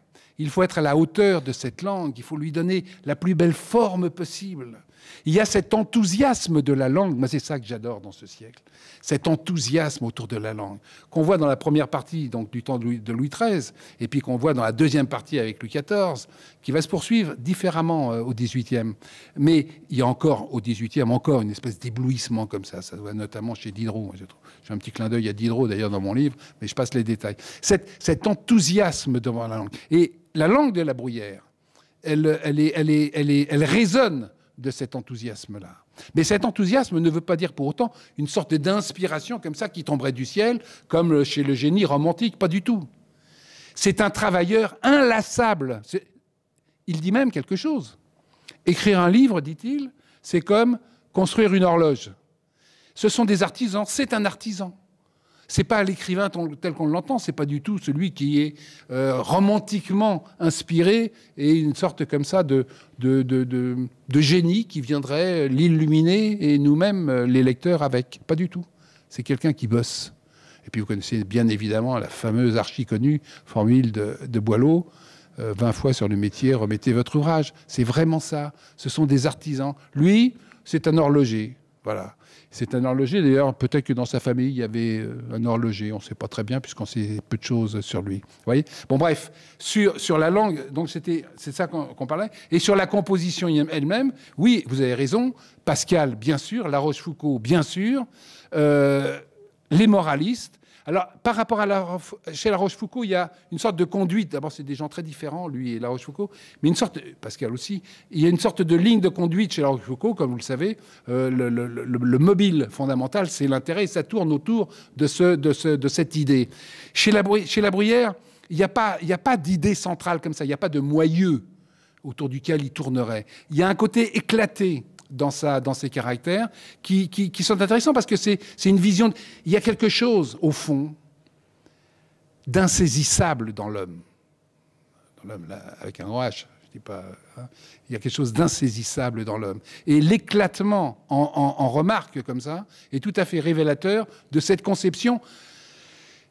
Il faut être à la hauteur de cette langue, il faut lui donner la plus belle forme possible. Il y a cet enthousiasme de la langue, mais c'est ça que j'adore dans ce siècle, cet enthousiasme autour de la langue, qu'on voit dans la première partie donc, du temps de Louis, XIII, et puis qu'on voit dans la deuxième partie avec Louis XIV, qui va se poursuivre différemment euh, au XVIIIe. Mais il y a encore au XVIIIe encore une espèce d'éblouissement comme ça, ça notamment chez Diderot. J'ai un petit clin d'œil à Diderot d'ailleurs dans mon livre, mais je passe les détails. Cet, enthousiasme devant la langue. Et la langue de la bruyère, elle résonne de cet enthousiasme-là. Mais cet enthousiasme ne veut pas dire pour autant une sorte d'inspiration comme ça qui tomberait du ciel, comme chez le génie romantique, pas du tout. C'est un travailleur inlassable. Il dit même quelque chose. Écrire un livre, dit-il, c'est comme construire une horloge. Ce sont des artisans, c'est un artisan. C'est pas l'écrivain tel qu'on l'entend, c'est pas du tout celui qui est euh, romantiquement inspiré et une sorte comme ça de, de, génie qui viendrait l'illuminer et nous-mêmes euh, les lecteurs avec. Pas du tout. C'est quelqu'un qui bosse. Et puis vous connaissez bien évidemment la fameuse archi connue formule de, de Boileau. 20 euh, fois sur le métier, remettez votre ouvrage. C'est vraiment ça. Ce sont des artisans. Lui, c'est un horloger. Voilà. C'est un horloger. D'ailleurs, peut-être que dans sa famille, il y avait euh, un horloger. On ne sait pas très bien, puisqu'on sait peu de choses sur lui. voyez Bon, bref, sur, sur la langue, donc c'était, c'est ça qu'on, parlait. Et sur la composition elle-même, oui, vous avez raison. Pascal, bien sûr. La Rochefoucauld, bien sûr. Euh, les moralistes. Alors, par rapport à la, chez La Rochefoucauld, il y a une sorte de conduite. D'abord, c'est des gens très différents, lui et La Rochefoucauld, mais une sorte, Pascal aussi, il y a une sorte de ligne de conduite chez La Rochefoucauld, comme vous le savez. Euh, le, mobile fondamental, c'est l'intérêt, ça tourne autour de, cette idée. Chez La, Bruyère, il n'y a pas, a pas d'idée centrale comme ça, il n'y a pas de moyeu autour duquel il tournerait. Il y a un côté éclaté dans, sa, dans ses caractères qui, qui, sont intéressants parce que c'est une vision. Il y a quelque chose, au fond, d'insaisissable dans l'homme. Dans l'homme, avec un H je dis pas. Hein. Il y a quelque chose d'insaisissable dans l'homme. Et l'éclatement en, en, en remarque comme ça est tout à fait révélateur de cette conception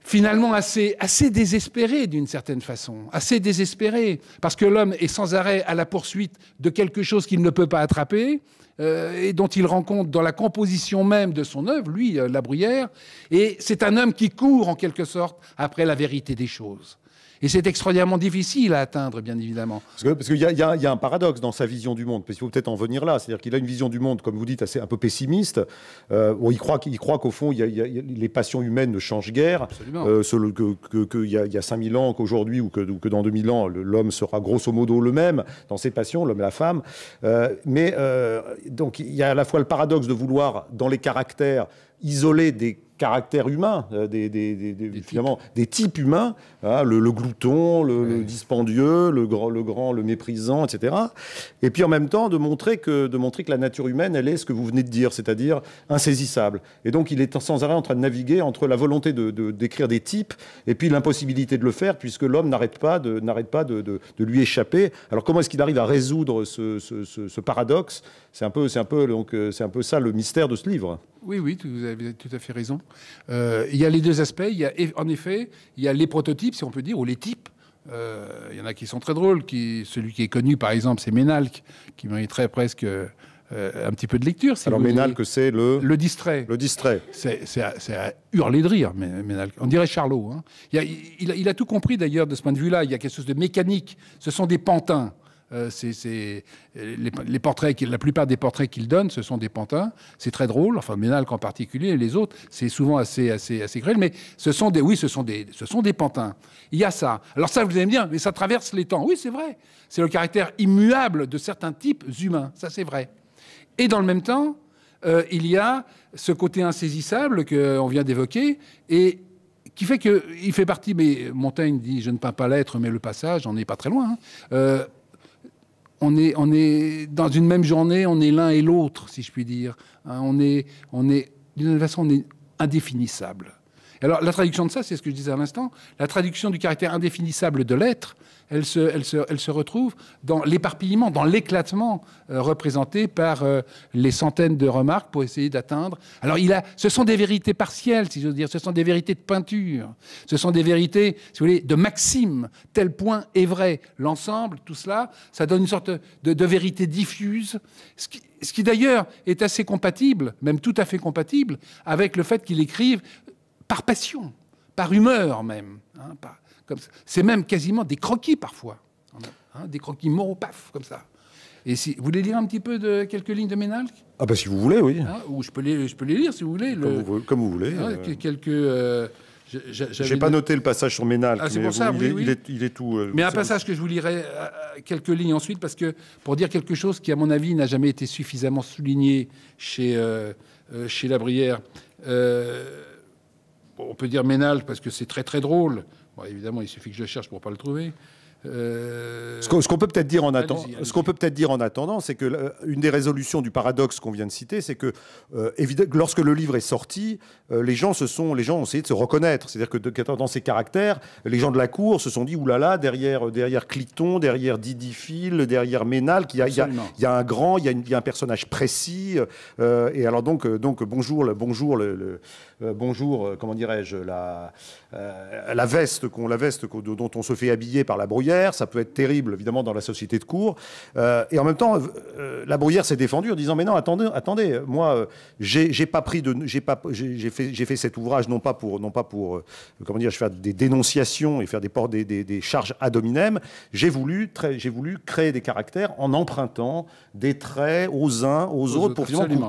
finalement assez, assez désespéré d'une certaine façon, assez désespéré, parce que l'homme est sans arrêt à la poursuite de quelque chose qu'il ne peut pas attraper, euh, et dont il rencontre dans la composition même de son œuvre, lui, euh, la bruyère, et c'est un homme qui court en quelque sorte après la vérité des choses. Et c'est extraordinairement difficile à atteindre, bien évidemment. Parce qu'il y, y, a un paradoxe dans sa vision du monde, parce qu'il faut peut-être en venir là. C'est-à-dire qu'il a une vision du monde, comme vous dites, assez un peu pessimiste. il euh, croit, il croit qu'au fond, les passions humaines ne changent guère. Euh, Qu'il que, que, y, a, a 5000 ans, qu'aujourd'hui, ou que, que, dans 2000 ans, l'homme sera grosso modo le même dans ses passions, l'homme et la femme. Euh, mais euh, donc, il y a à la fois le paradoxe de vouloir, dans les caractères, isoler des caractère humain, euh, des, finalement, types. des types humains, hein, le, glouton, le, dispendieux, le grand, le grand, le méprisant, etc. Et puis en même temps, de montrer que, de montrer que la nature humaine, elle est ce que vous venez de dire, c'est-à-dire insaisissable. Et donc il est sans arrêt en train de naviguer entre la volonté de, d'écrire des types et puis l'impossibilité de le faire, puisque l'homme n'arrête pas, de, pas de, lui échapper. Alors comment est-ce qu'il arrive à résoudre ce, ce, ce paradoxe c'est un peu, c'est un peu, donc euh, c'est un peu ça le mystère de ce livre. Oui, oui, vous avez tout à fait raison. Euh, il y a les deux aspects. Il y a, en effet, il y a les prototypes, si on peut dire, ou les types. Euh, il y en a qui sont très drôles. Qui, celui qui est connu, par exemple, c'est Ménalc, qui mériterait presque un petit peu de lecture. Alors Ménalc, c'est le... Le distrait. Le distrait. C'est à, hurler de rire, Ménalc. On dirait Charlot. Hein. il, a tout compris, d'ailleurs, de ce point de vue-là. Il y a quelque chose de mécanique. Ce sont des pantins. Euh, c'est, euh, les, portraits, la plupart des portraits qu'il donne, ce sont des pantins. C'est très drôle, enfin Ménalc en particulier, et les autres, c'est souvent assez, assez, assez cruel. Mais ce sont des, oui, ce sont des, ce sont des pantins. Il y a ça. Alors ça, vous allez bien, mais ça traverse les temps. Oui, c'est vrai. C'est le caractère immuable de certains types humains. Ça, c'est vrai. Et dans le même temps, euh, il y a ce côté insaisissable qu'on vient d'évoquer et qui fait qu'il fait partie, mais Montaigne dit je ne peins pas l'être, mais le passage, on n'est pas très loin, hein on est, on est dans une même journée, on est l'un et l'autre, si je puis dire. Hein, on est, on est d'une façon, on est indéfinissable. Alors la traduction de ça, c'est ce que je disais à l'instant, la traduction du caractère indéfinissable de l'être, elle se, retrouve dans l'éparpillement, dans l'éclatement euh, représenté par euh, les centaines de remarques pour essayer d'atteindre. Alors, il a, ce sont des vérités partielles, si je veux dire, ce sont des vérités de peinture, ce sont des vérités, si vous voulez, de maxime. Tel point est vrai. L'ensemble, tout cela, ça donne une sorte de, vérité diffuse, ce qui, ce qui d'ailleurs est assez compatible, même tout à fait compatible, avec le fait qu'il écrive par passion, par humeur même. Hein, c'est même quasiment des croquis parfois, hein, hein, des croquis moraux, paf, comme ça. Et si, vous voulez lire un petit peu de quelques lignes de ménal Ah ben si vous voulez, oui. Hein, ou je peux, les, je peux les lire si vous voulez. Comme, vous, voulez. Euh. quelques. Euh, j'ai pas noté le passage sur ménal' ah, C'est pour ça, oui, il, Est, tout. Euh, mais un passage que je vous lirai quelques lignes ensuite, parce que pour dire quelque chose qui, à mon avis, n'a jamais été suffisamment souligné chez, chez La Bruyère. Euh, on peut dire Ménal parce que c'est très très drôle. évidemment, il suffit que je le cherche pour pas le trouver. Euh, ce qu'on peut peut-être dire en attendant, ce qu'on peut peut-être dire en attendant, c'est que euh, une des résolutions du paradoxe qu'on vient de citer, c'est que euh, lorsque le livre est sorti, les gens se sont, les gens ont essayé de se reconnaître. C'est-à-dire que dans ces caractères, les gens de la cour se sont dit là, derrière, derrière Cliton, derrière Didifil, derrière Ménal, il y, a un grand, il y, a, un personnage précis. et alors donc, donc bonjour, le, bonjour, le, bonjour, comment dirais-je, la, la veste qu'on, la veste dont on se fait habiller par la brouillère ça peut être terrible évidemment dans la société de cours. Euh, et en même temps, euh, la brouillère s'est défendue en disant mais non, attendez, attendez, moi euh, j'ai pas pris de, j'ai pas, j'ai fait, j'ai fait cet ouvrage non pas pour, non pas pour, comment dire, faire des dénonciations et faire des des, des, des charges ad hominem. J'ai voulu, j'ai voulu créer des caractères en empruntant des traits aux uns aux, autres,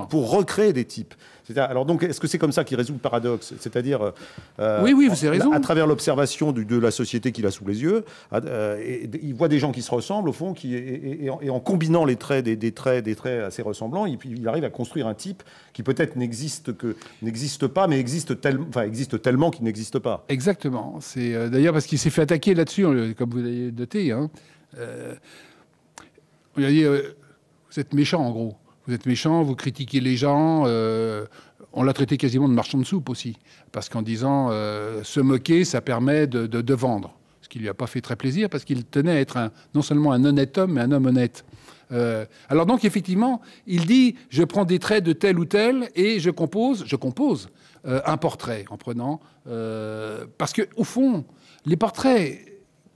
pour recréer des types. Alors donc, est-ce que c'est comme ça qu'il résout le paradoxe C'est-à-dire, euh, oui, oui, vous avez raison. À, travers l'observation de la société qu'il a sous les yeux, euh, et, il voit des gens qui se ressemblent au fond, qui, et, en combinant les traits des, des, traits, des traits assez ressemblants, il, il arrive à construire un type qui peut-être n'existe que n'existe pas, mais existe, tellement enfin, existe tellement qu'il n'existe pas. Exactement. C'est euh, d'ailleurs parce qu'il s'est fait attaquer là-dessus, hein, comme vous l'avez noté. Hein. vous êtes méchant en gros. Vous êtes méchant, vous critiquez les gens. Euh, on l'a traité quasiment de marchand de soupe aussi, parce qu'en disant euh, se moquer, ça permet de, vendre. Ce qui lui a pas fait très plaisir, parce qu'il tenait à être un, non seulement un honnête homme, mais un homme honnête. Euh, alors donc effectivement, il dit je prends des traits de tel ou tel et je compose, je compose un portrait en prenant parce que au fond les portraits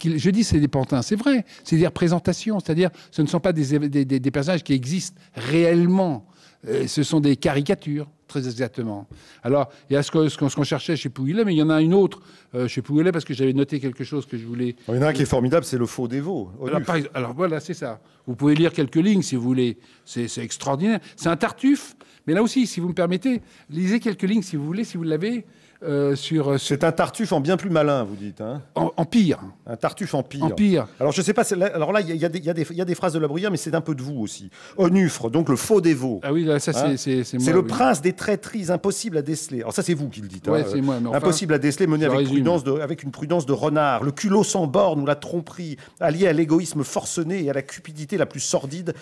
je dis c'est des pantins, c'est vrai, c'est des représentations, c'est-à-dire ce ne sont pas des, personnages qui existent réellement, euh, ce sont des caricatures, très exactement. Alors, il y a ce qu'on cherchait chez Pouillet, mais il y en a une autre euh, chez Pouillet, parce que j'avais noté quelque chose que je voulais... Il y en a un qui est euh, formidable, c'est le faux dévot. Alors, alors, voilà, c'est ça. Vous pouvez lire quelques lignes si vous voulez, c'est extraordinaire. C'est un tartuffe, mais là aussi, si vous me permettez, lisez quelques lignes si vous voulez, si vous l'avez. Euh, euh, sur, c'est un tartuffe en bien plus malin, vous dites. Hein en, pire. Un tartuffe en pire. Alors je sais pas, là, alors là, il y, a, des phrases de la bruyère, mais c'est un peu de vous aussi. Onufre, donc le faux dévot. Ah oui, ça c'est hein le prince des traîtrises impossible à déceler. Alors ça c'est vous qui le dites. Hein. Oui, moi, impossible à déceler, mené avec, une prudence de renard. Le culot sans borne ou la tromperie, allié à l'égoïsme forcené et à la cupidité la plus sordide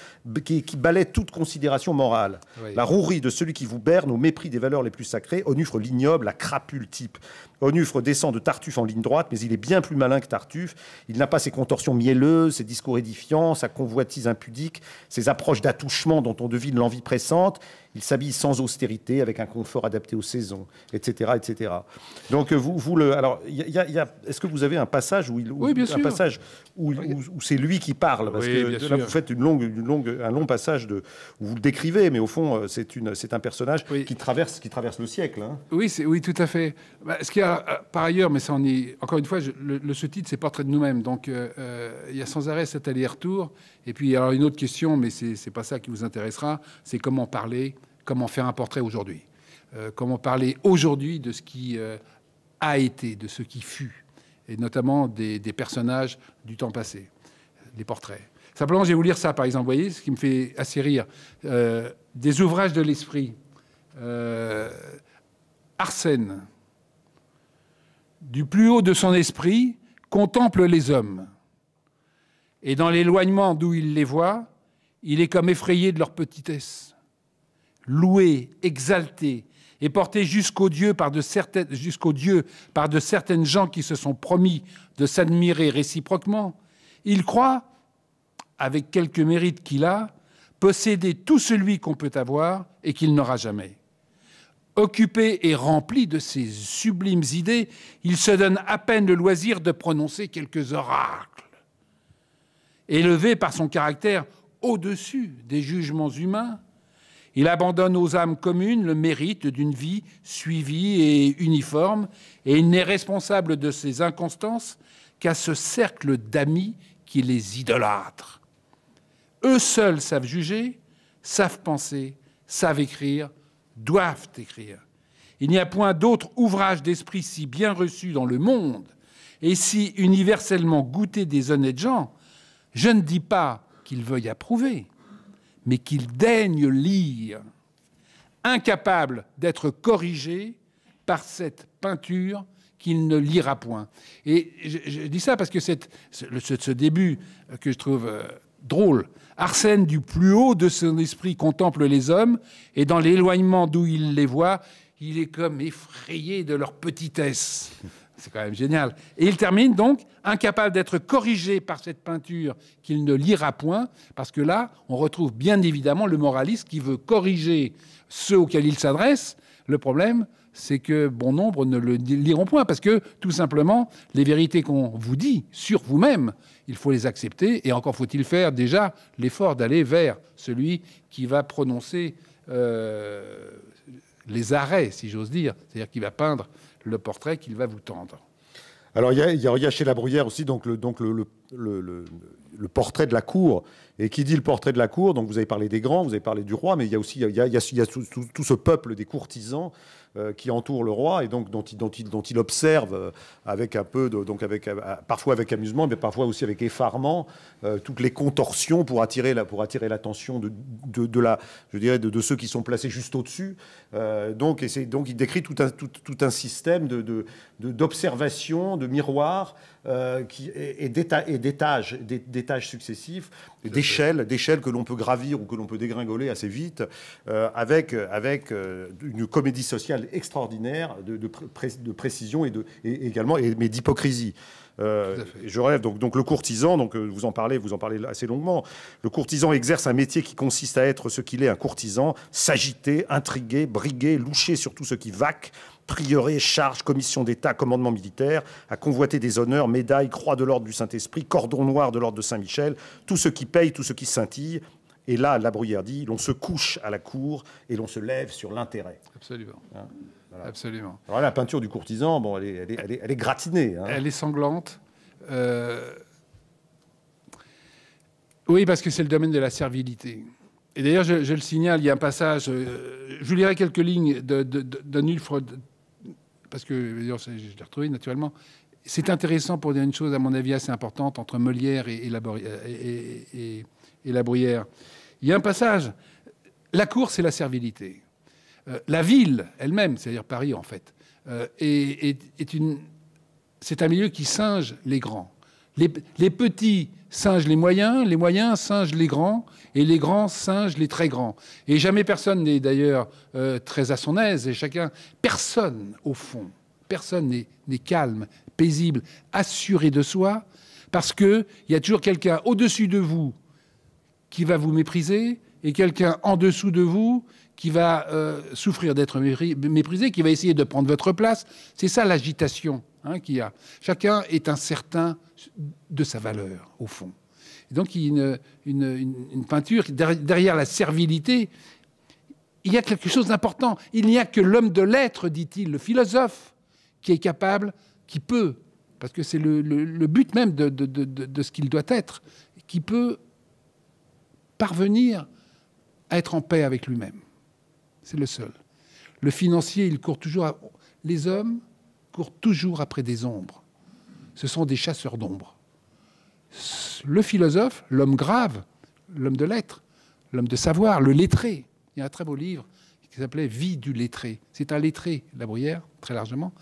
qui, qui balaie toute considération morale. La rouerie de celui qui vous berne au mépris des valeurs les plus sacrées. Onufre l'ignoble, la crape type. Onufre descend de Tartuffe en ligne droite, mais il est bien plus malin que Tartuffe. Il n'a pas ses contorsions mielleuses, ses discours édifiants, sa convoitise impudique, ses approches d'attouchement dont on devine l'envie pressante. Il s'habille sans austérité, avec un confort adapté aux saisons, etc., etc. Donc euh, vous, vous le, alors, est-ce que vous avez un passage où il, passage où, c'est lui qui parle Parce que vous faites une longue, un long passage de, où vous le décrivez, mais au fond, euh, c'est un personnage qui traverse, qui traverse le siècle. Hein. Oui, oui, tout à fait. Bah, ce qu'il a euh, par ailleurs, mais ça on est. Encore une fois, le, sous-titre, c'est Portrait de nous-mêmes. Donc, euh, euh, il y a sans arrêt cet aller-retour. Et puis, alors, une autre question, mais c'est n'est pas ça qui vous intéressera c'est comment parler, comment faire un portrait aujourd'hui. comment parler aujourd'hui de ce qui a été, de ce qui fut, et notamment des, personnages du temps passé, des portraits. Simplement, je vais vous lire ça, par exemple. Vous voyez, ce qui me fait assez rire. des ouvrages de l'esprit. Arsène, du plus haut de son esprit, contemple les hommes. Et dans l'éloignement d'où il les voit, il est comme effrayé de leur petitesse. Loué, exalté et porté jusqu'au dieux par de certaines, par de certaines gens qui se sont promis de s'admirer réciproquement, il croit, avec quelques mérites qu'il a, posséder tout celui qu'on peut avoir et qu'il n'aura jamais. Occupé et rempli de ses sublimes idées, il se donne à peine le loisir de prononcer quelques oracles. Élevé par son caractère au-dessus des jugements humains, il abandonne aux âmes communes le mérite d'une vie suivie et uniforme, et il n'est responsable de ses inconstances qu'à ce cercle d'amis qui les idolâtre. Eux seuls savent juger, savent penser, savent écrire, doivent écrire. Il n'y a point d'autre ouvrage d'esprit si bien reçu dans le monde et si universellement goûté des honnêtes gens, je ne dis pas qu'ils veuillent approuver, mais qu'ils daignent lire, incapable d'être corrigé par cette peinture qu'il ne lira point. Et je, dis ça parce que cette, ce, début que je trouve euh, drôle. Arsène du plus haut de son esprit contemple les hommes, et dans l'éloignement d'où il les voit, il est comme effrayé de leur petitesse. C'est quand même génial. Et il termine donc, incapable d'être corrigé par cette peinture qu'il ne lira point, parce que là, on retrouve bien évidemment le moraliste qui veut corriger ceux auxquels il s'adresse. Le problème, c'est que bon nombre ne le liront point, parce que tout simplement, les vérités qu'on vous dit sur vous-même, il faut les accepter, et encore faut-il faire déjà l'effort d'aller vers celui qui va prononcer euh, les arrêts, si j'ose dire, c'est-à-dire qui va peindre le portrait qu'il va vous tendre. Alors il y a, chez La Bruyère aussi donc le, donc le, portrait de la cour. Et qui dit le portrait de la cour Donc vous avez parlé des grands, vous avez parlé du roi, mais il y a aussi il y a, tout, ce peuple des courtisans euh, qui entoure le roi et donc dont il, observe euh, avec un peu donc avec euh, parfois avec amusement mais parfois aussi avec effarement toutes les contorsions pour attirer pour attirer l'attention de, de, la je dirais de, ceux qui sont placés juste au-dessus donc donc il décrit tout un tout, un système de d'observation de, miroir euh, qui, et, d'étages, successifs, d'échelles, d'échelles que l'on peut gravir ou que l'on peut dégringoler assez vite, euh, avec, avec euh, une comédie sociale extraordinaire de, de, précision et, de, également et, mais d'hypocrisie. je rêve. Donc, donc, le courtisan, donc vous en parlez, vous en parlez assez longuement. Le courtisan exerce un métier qui consiste à être ce qu'il est, un courtisan, s'agiter, intriguer, briguer, loucher sur tout ce qui vaque, prioré, charge, commission d'État, commandement militaire, à convoiter des honneurs, médailles, croix de l'ordre du Saint-Esprit, cordon noir de l'ordre de Saint-Michel, tout ce qui paye, tout ce qui scintille. Et là, la bruyère dit, l'on se couche à la cour et l'on se lève sur l'intérêt. Absolument. Hein, Absolument. la peinture du courtisan, bon, elle est, elle est, elle est, gratinée. Hein. Elle est sanglante. Euh, oui, parce que c'est le domaine de la servilité. Et d'ailleurs, je, le signale, il y a un passage, euh, je lirai quelques lignes de, de, de, parce que je l'ai retrouvé naturellement. C'est intéressant pour dire une chose, à mon avis, assez importante entre Molière et, et, la, Bruyère. Il y a un passage. La course et la servilité. Euh, la ville elle-même, c'est-à-dire Paris en fait, euh, est, une, c'est un milieu qui singe les grands. Les, les petits singe les moyens, les moyens singent les grands, et les grands singent les très grands. Et jamais personne n'est d'ailleurs euh, très à son aise, et chacun, personne au fond, personne n'est calme, paisible, assuré de soi, parce qu'il y a toujours quelqu'un au-dessus de vous qui va vous mépriser, et quelqu'un en dessous de vous qui va euh, souffrir d'être méprisé, qui va essayer de prendre votre place. C'est ça l'agitation. Hein, qui a. Chacun est incertain de sa valeur, au fond. donc, une, une, une, une peinture, derrière la servilité, il y a quelque chose d'important. Il n'y a que l'homme de l'être, dit-il, le philosophe, qui est capable, qui peut, parce que c'est le, le, but même de, de, de, de ce qu'il doit être, qui peut parvenir à être en paix avec lui-même. C'est le seul. Le financier, il court toujours à... Les hommes, court toujours après des ombres. Ce sont des chasseurs d'ombres. Le philosophe, l'homme grave, l'homme de lettres, l'homme de savoir, le lettré. Il y a un très beau livre qui s'appelait Vie du lettré. C'est un lettré, la bruyère, très largement.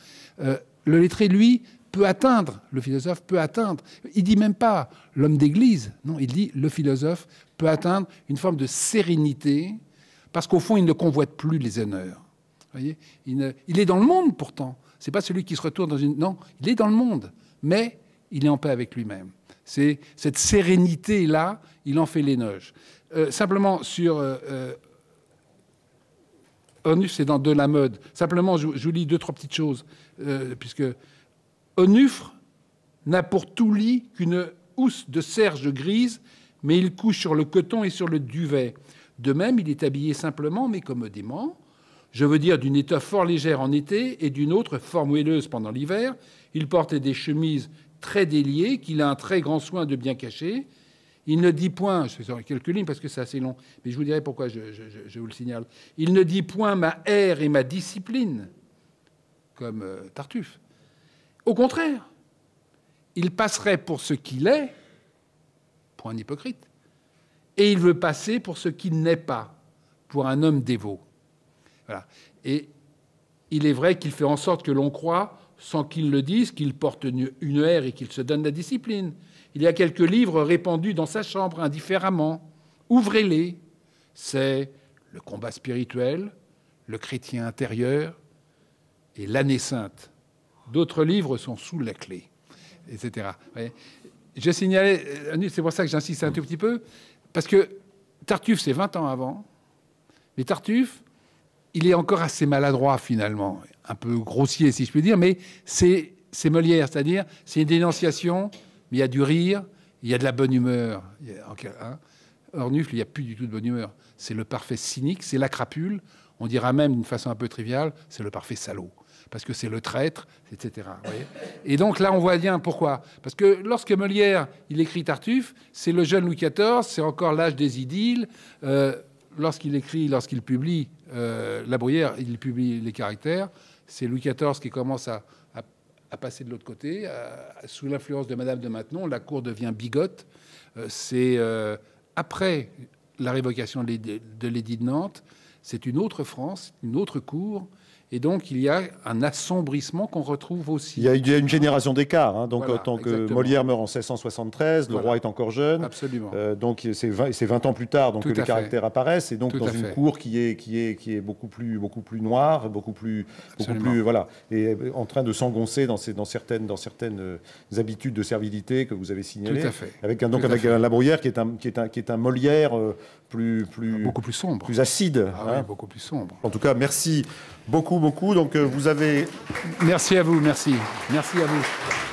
Euh, le lettré, lui, peut atteindre, le philosophe peut atteindre. Il dit même pas l'homme d'église, non, il dit le philosophe peut atteindre une forme de sérénité, parce qu'au fond, il ne convoite plus les honneurs. Voyez il, est dans le monde pourtant, c'est pas celui qui se retourne dans une. Non, il est dans le monde, mais il est en paix avec lui-même. C'est cette sérénité-là, il en fait les Euh, simplement sur. Euh, euh Onuf, c'est dans De la mode. Simplement, je, vous lis deux, trois petites choses, euh, puisque Onufre n'a pour tout lit qu'une housse de serge grise, mais il couche sur le coton et sur le duvet. De même, il est habillé simplement, mais commodément, je veux dire d'une étoffe fort légère en été et d'une autre fort moelleuse pendant l'hiver. Il porte des chemises très déliées qu'il a un très grand soin de bien cacher. Il ne dit point, je fais quelques lignes parce que c'est assez long, mais je vous dirai pourquoi je, vous le signale. Il ne dit point ma haine et ma discipline, comme euh, Tartuffe. Au contraire, il passerait pour ce qu'il est, pour un hypocrite, et il veut passer pour ce qu'il n'est pas, pour un homme dévot. Et il est vrai qu'il fait en sorte que l'on croit, sans qu'il le dise, qu'il porte une aire et qu'il se donne la discipline. Il y a quelques livres répandus dans sa chambre indifféremment. Ouvrez-les. C'est le combat spirituel, le chrétien intérieur et l'année sainte. D'autres livres sont sous la clé, etc. Je signalais, euh, c'est pour ça que j'insiste un tout petit peu, parce que Tartuffe, c'est 20 ans avant, mais Tartuffe, il est encore assez maladroit finalement, un peu grossier si je puis dire, mais c'est Molière, c'est-à-dire c'est une dénonciation, mais il y a du rire, il y a de la bonne humeur. Hein Ornufle, il n'y a plus du tout de bonne humeur. C'est le parfait cynique, c'est la crapule. On dira même d'une façon un peu triviale, c'est le parfait salaud. Parce que c'est le traître, etc. et donc là, on voit bien pourquoi. Parce que lorsque Molière, il écrit Tartuffe, c'est le jeune Louis XIV, c'est encore l'âge des idylles. Euh, lorsqu'il écrit, lorsqu'il publie euh, La Bruyère, il publie les caractères. C'est Louis XIV qui commence à, passer de l'autre côté. sous l'influence de Madame de Maintenon, la cour devient bigote. Euh, c'est euh, après la révocation de l'édit de Nantes, c'est une autre France, une autre cour et donc, il y a un assombrissement qu'on retrouve aussi. Il y a, une génération d'écart. Hein. donc, tant que Molière meurt en 1673, le roi est encore jeune. Absolument. Euh, donc, c'est 20, 20, ans plus tard donc, que les caractères apparaissent. Et donc, dans une cour qui est, qui, est, qui est beaucoup plus, beaucoup plus noire, beaucoup plus. plus voilà. Et euh, en train de s'engoncer dans, dans, certaines, dans certaines euh, habitudes de servilité que vous avez signalées. Tout à fait. Avec un, donc, avec La qui est un, qui est un, qui est un Molière. plus, plus, beaucoup plus sombre, plus acide, ah hein. oui, beaucoup plus sombre. En tout cas, merci beaucoup, beaucoup. Donc euh, vous avez... Merci à vous, merci. Merci à vous.